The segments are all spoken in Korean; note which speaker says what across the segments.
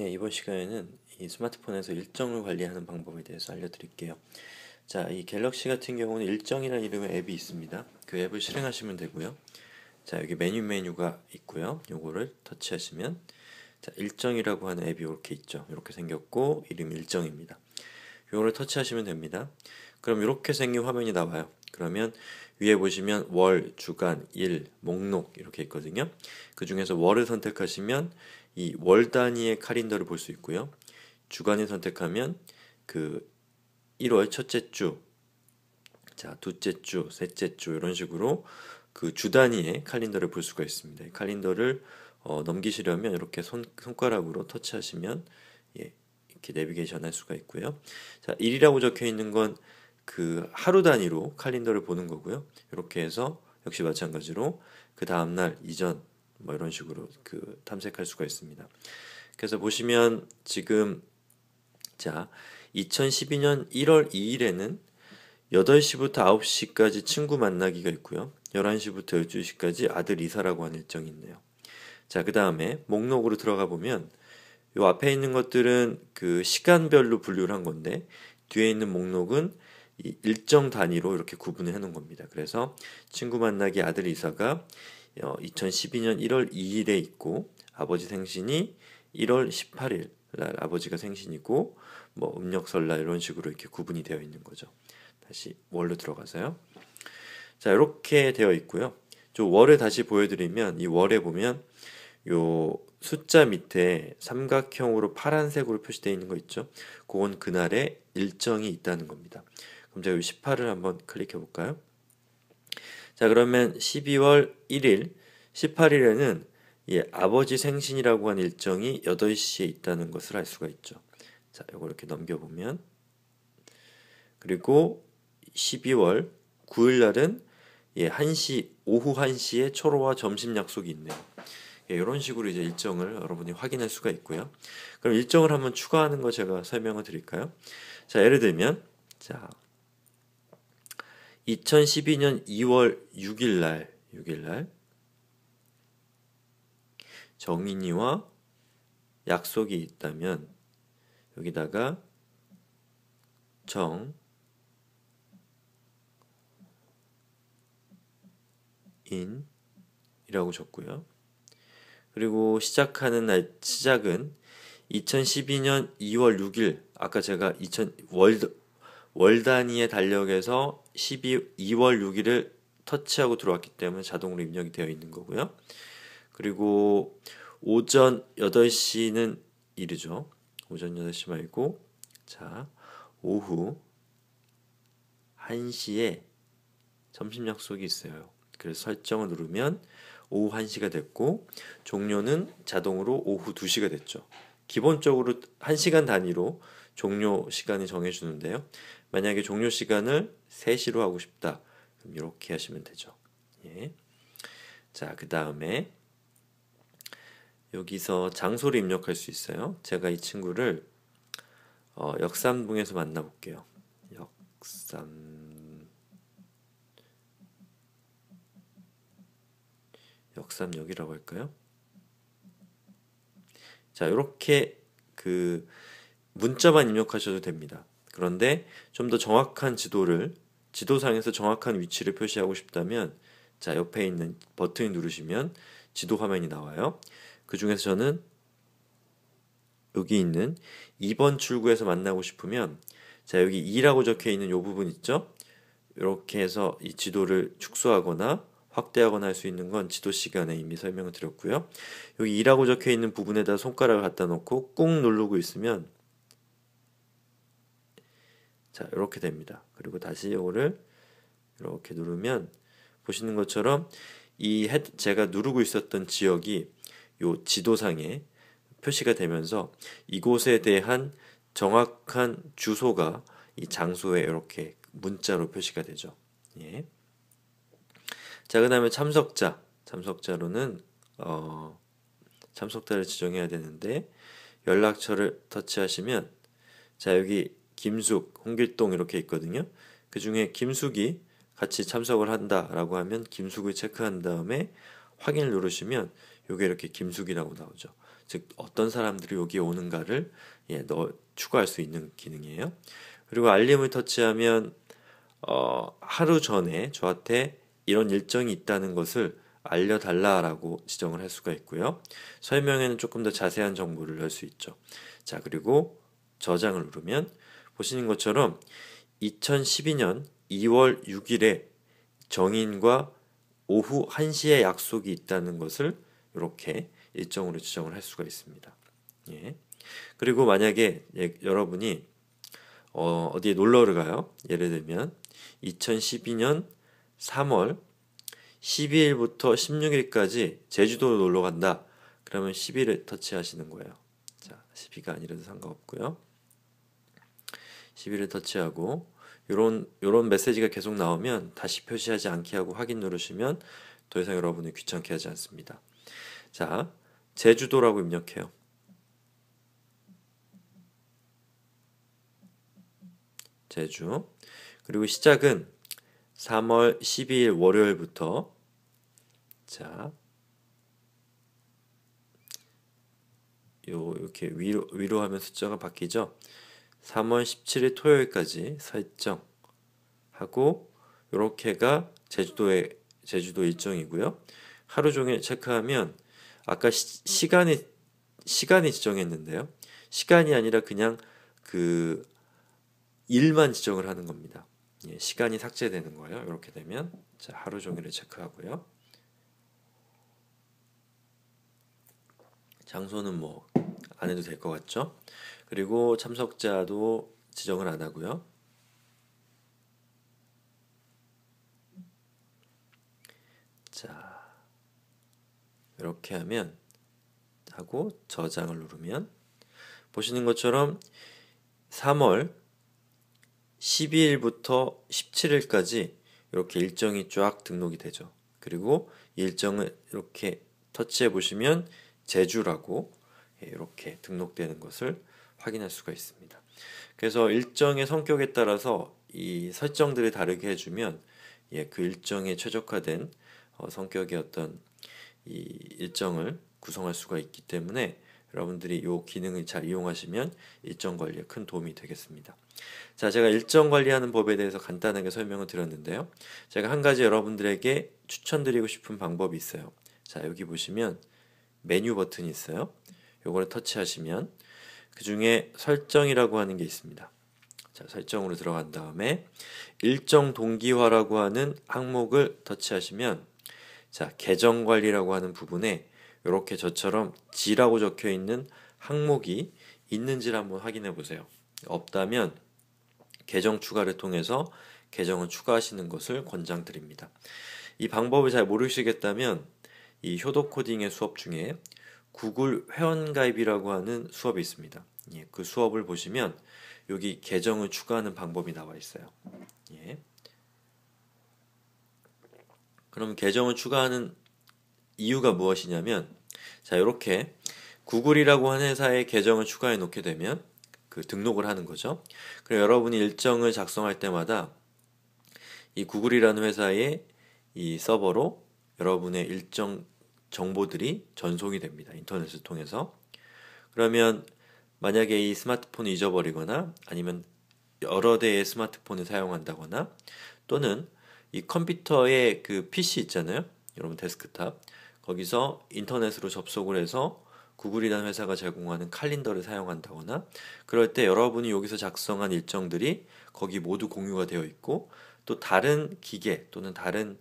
Speaker 1: 예, 이번 시간에는 이 스마트폰에서 일정을 관리하는 방법에 대해서 알려드릴게요. 자, 이 갤럭시 같은 경우는 일정이라는 이름의 앱이 있습니다. 그 앱을 실행하시면 되고요. 자, 여기 메뉴 메뉴가 있고요. 요거를 터치하시면 자, 일정이라고 하는 앱이 이렇게 있죠. 이렇게 생겼고 이름 일정입니다. 요거를 터치하시면 됩니다. 그럼 이렇게 생긴 화면이 나와요. 그러면 위에 보시면 월, 주간, 일, 목록 이렇게 있거든요. 그 중에서 월을 선택하시면 이월 단위의 카린더를 볼 수 있고요. 주간을 선택하면 그 1월 첫째 주, 자 두째 주, 셋째 주 이런 식으로 그 주 단위의 칼린더를 볼 수가 있습니다. 칼린더를 어, 넘기시려면 이렇게 손, 손가락으로 터치하시면 예, 이렇게 내비게이션 할 수가 있고요. 자, 1이라고 적혀 있는 건 그 하루 단위로 칼린더를 보는 거고요. 이렇게 해서 역시 마찬가지로 그 다음날 이전 뭐 이런 식으로 그 탐색할 수가 있습니다. 그래서 보시면 지금 자 2012년 1월 2일에는 8시부터 9시까지 친구 만나기가 있고요. 11시부터 12시까지 아들 이사라고 하는 일정이 있네요. 자, 그 다음에 목록으로 들어가 보면 요 앞에 있는 것들은 그 시간별로 분류를 한 건데 뒤에 있는 목록은 일정 단위로 이렇게 구분을 해 놓은 겁니다. 그래서 친구 만나기 아들 이사가 2012년 1월 2일에 있고 아버지 생신이 1월 18일 날 아버지가 생신이고 뭐 음력설 날 이런 식으로 이렇게 구분이 되어 있는 거죠. 다시 월로 들어가서요. 자 이렇게 되어 있고요. 저 월을 다시 보여드리면 이 월에 보면 요 숫자 밑에 삼각형으로 파란색으로 표시되어 있는 거 있죠. 그건 그날의 일정이 있다는 겁니다. 그럼 제가 18을 한번 클릭해 볼까요? 자, 그러면 12월 1일, 18일에는 예, 아버지 생신이라고 한 일정이 8시에 있다는 것을 알 수가 있죠. 자, 요거 이렇게 넘겨보면. 그리고 12월 9일 날은 예, 1시, 오후 1시에 초로와 점심 약속이 있네요. 예, 이런 식으로 이제 일정을 여러분이 확인할 수가 있고요. 그럼 일정을 한번 추가하는 거 제가 설명을 드릴까요? 자, 예를 들면, 자, 2012년 2월 6일 날, 6일 날 정인이와 약속이 있다면 여기다가 정 인이라고 적고요. 그리고 시작하는 날 시작은 2012년 2월 6일 아까 제가 2000 월드 월 단위의 달력에서 12, 2월 6일을 터치하고 들어왔기 때문에 자동으로 입력이 되어 있는 거고요. 그리고 오전 8시는 일이죠. 오전 8시 말고 자, 오후 1시에 점심 약속이 있어요. 그래서 설정을 누르면 오후 1시가 됐고 종료는 자동으로 오후 2시가 됐죠. 기본적으로 1시간 단위로 종료 시간이 정해주는데요. 만약에 종료 시간을 3시로 하고 싶다. 그럼 이렇게 하시면 되죠. 예. 자, 그 다음에 여기서 장소를 입력할 수 있어요. 제가 이 친구를 어, 역삼동에서 만나볼게요. 역삼 역삼역이라고 할까요? 자, 이렇게 그 문자만 입력하셔도 됩니다. 그런데 좀 더 정확한 지도를 지도상에서 정확한 위치를 표시하고 싶다면 자 옆에 있는 버튼을 누르시면 지도 화면이 나와요. 그 중에서 저는 여기 있는 2번 출구에서 만나고 싶으면 자 여기 2라고 적혀 있는 이 부분 있죠? 이렇게 해서 이 지도를 축소하거나 확대하거나 할 수 있는 건 지도 시간에 이미 설명을 드렸고요. 여기 2라고 적혀 있는 부분에다 손가락을 갖다 놓고 꾹 누르고 있으면 자, 이렇게 됩니다. 그리고 다시 이거를 이렇게 누르면 보시는 것처럼 이 제가 누르고 있었던 지역이 요 지도상에 표시가 되면서 이곳에 대한 정확한 주소가 이 장소에 이렇게 문자로 표시가 되죠. 예. 자, 그 다음에 참석자. 참석자로는, 어, 참석자를 지정해야 되는데, 연락처를 터치하시면, 자, 여기 김숙, 홍길동 이렇게 있거든요. 그 중에 김숙이 같이 참석을 한다라고 하면 김숙을 체크한 다음에 확인을 누르시면 요게 이렇게 김숙이라고 나오죠. 즉 어떤 사람들이 여기 오는가를 예, 넣, 추가할 수 있는 기능이에요. 그리고 알림을 터치하면 어, 하루 전에 저한테 이런 일정이 있다는 것을 알려달라라고 지정을 할 수가 있고요. 설명에는 조금 더 자세한 정보를 넣을 수 있죠. 자 그리고 저장을 누르면 보시는 것처럼 2012년 2월 6일에 정인과 오후 1시에 약속이 있다는 것을 이렇게 일정으로 지정을 할 수가 있습니다. 예. 그리고 만약에 예, 여러분이 어, 디에 놀러를 가요? 예를 들면 2012년 3월 12일부터 16일까지 제주도로 놀러 간다. 그러면 10일을 터치하시는 거예요. 자, 1 0가 아니라도 상관없고요. 11을 터치하고 요런 요런 메시지가 계속 나오면 다시 표시하지 않게 하고 확인 누르시면 더 이상 여러분을 귀찮게 하지 않습니다. 자, 제주도라고 입력해요. 제주. 그리고 시작은 3월 12일 월요일부터 자, 요 이렇게 위로 위로 하면 숫자가 바뀌죠. 3월 17일 토요일까지 설정 하고 이렇게가 제주도의 제주도 일정이고요. 하루 종일 체크하면 아까 시, 간이 시간이 지정했는데요. 시간이 아니라 그냥 그 일만 지정을 하는 겁니다. 예, 시간이 삭제되는 거예요. 이렇게 되면 자, 하루 종일을 체크하고요. 장소는 뭐 안 해도 될 것 같죠? 그리고 참석자도 지정을 안 하고요. 자, 이렇게 하면 하고 저장을 누르면 보시는 것처럼 3월 12일부터 17일까지 이렇게 일정이 쫙 등록이 되죠. 그리고 일정을 이렇게 터치해 보시면 제주라고 이렇게 등록되는 것을 확인할 수가 있습니다. 그래서 일정의 성격에 따라서 이 설정들을 다르게 해주면 예, 그 일정에 최적화된 어, 성격의 어떤 이 일정을 구성할 수가 있기 때문에 여러분들이 이 기능을 잘 이용하시면 일정 관리에 큰 도움이 되겠습니다. 자, 제가 일정 관리하는 법에 대해서 간단하게 설명을 드렸는데요. 제가 한 가지 여러분들에게 추천드리고 싶은 방법이 있어요. 자, 여기 보시면 메뉴 버튼이 있어요. 요거를 터치하시면 그 중에 설정이라고 하는 게 있습니다. 자, 설정으로 들어간 다음에 일정 동기화라고 하는 항목을 터치하시면 자, 계정 관리라고 하는 부분에 이렇게 저처럼 G라고 적혀 있는 항목이 있는지를 한번 확인해 보세요. 없다면 계정 추가를 통해서 계정을 추가하시는 것을 권장드립니다. 이 방법을 잘 모르시겠다면 이 효도 코딩의 수업 중에 구글 회원가입이라고 하는 수업이 있습니다. 예, 그 수업을 보시면 여기 계정을 추가하는 방법이 나와 있어요. 예. 그럼 계정을 추가하는 이유가 무엇이냐면 자 이렇게 구글이라고 하는 회사에 계정을 추가해 놓게 되면 그 등록을 하는 거죠. 그리고 여러분이 일정을 작성할 때마다 이 구글이라는 회사의 이 서버로 여러분의 일정 정보들이 전송이 됩니다. 인터넷을 통해서. 그러면 만약에 이 스마트폰을 잊어버리거나 아니면 여러 대의 스마트폰을 사용한다거나 또는 이 컴퓨터의 그 PC 있잖아요. 여러분 데스크탑. 거기서 인터넷으로 접속을 해서 구글이라는 회사가 제공하는 칼린더를 사용한다거나 그럴 때 여러분이 여기서 작성한 일정들이 거기 모두 공유가 되어 있고 또 다른 기계 또는 다른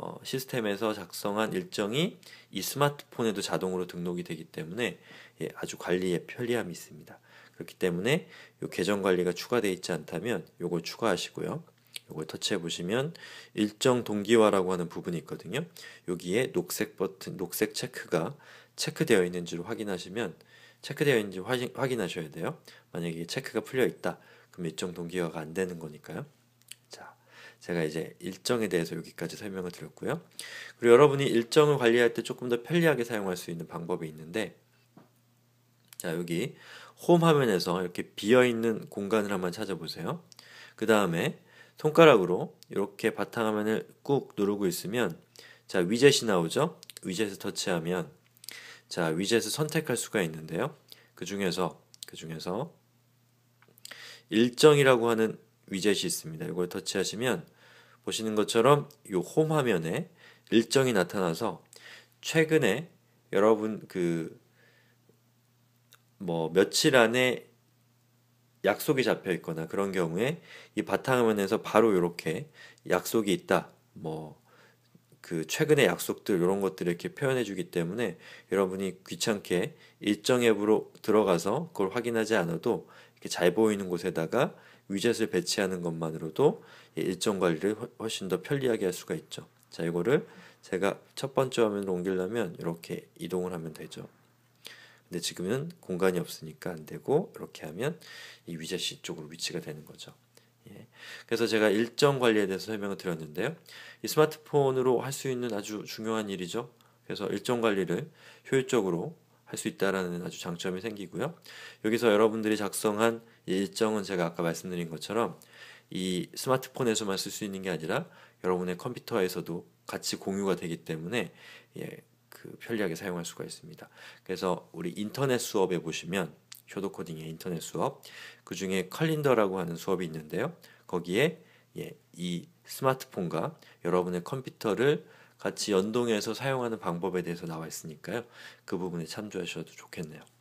Speaker 1: 어, 시스템에서 작성한 일정이 이 스마트폰에도 자동으로 등록이 되기 때문에 예, 아주 관리에 편리함이 있습니다. 그렇기 때문에 이 계정 관리가 추가되어 있지 않다면 이걸 추가하시고요. 이걸 터치해 보시면 일정 동기화라고 하는 부분이 있거든요. 여기에 녹색 버튼, 녹색 체크가 체크되어 있는지를 확인하시면 체크되어 있는지 확인하셔야 돼요. 만약에 체크가 풀려 있다. 그럼 일정 동기화가 안 되는 거니까요. 제가 이제 일정에 대해서 여기까지 설명을 드렸고요. 그리고 여러분이 일정을 관리할 때 조금 더 편리하게 사용할 수 있는 방법이 있는데 자, 여기 홈 화면에서 이렇게 비어 있는 공간을 한번 찾아보세요. 그 다음에 손가락으로 이렇게 바탕화면을 꾹 누르고 있으면 자 위젯이 나오죠 위젯을 터치하면 자 위젯을 선택할 수가 있는데요 그 중에서 그 중에서 일정이라고 하는 위젯이 있습니다. 이걸 터치하시면 보시는 것처럼 이홈 화면에 일정이 나타나서 최근에 여러분 그 뭐 며칠 안에 약속이 잡혀 있거나 그런 경우에 이 바탕화면에서 바로 이렇게 약속이 있다. 뭐 그 최근의 약속들 이런 것들을 이렇게 표현해 주기 때문에 여러분이 귀찮게 일정 앱으로 들어가서 그걸 확인하지 않아도 이렇게 잘 보이는 곳에다가 위젯을 배치하는 것만으로도 일정 관리를 훨씬 더 편리하게 할 수가 있죠. 자, 이거를 제가 첫 번째 화면으로 옮기려면 이렇게 이동을 하면 되죠. 근데 지금은 공간이 없으니까 안 되고 이렇게 하면 이 위젯이 이 쪽으로 위치가 되는 거죠. 예. 그래서 제가 일정 관리에 대해서 설명을 드렸는데요. 이 스마트폰으로 할 수 있는 아주 중요한 일이죠. 그래서 일정 관리를 효율적으로 할 수 있다라는 아주 장점이 생기고요. 여기서 여러분들이 작성한 일정은 제가 아까 말씀드린 것처럼 이 스마트폰에서만 쓸 수 있는 게 아니라 여러분의 컴퓨터에서도 같이 공유가 되기 때문에 예, 그 편리하게 사용할 수가 있습니다. 그래서 우리 인터넷 수업에 보시면 효도 코딩의 인터넷 수업 그 중에 컬린더라고 하는 수업이 있는데요. 거기에 예, 이 스마트폰과 여러분의 컴퓨터를 같이 연동해서 사용하는 방법에 대해서 나와 있으니까요. 그 부분에 참조하셔도 좋겠네요.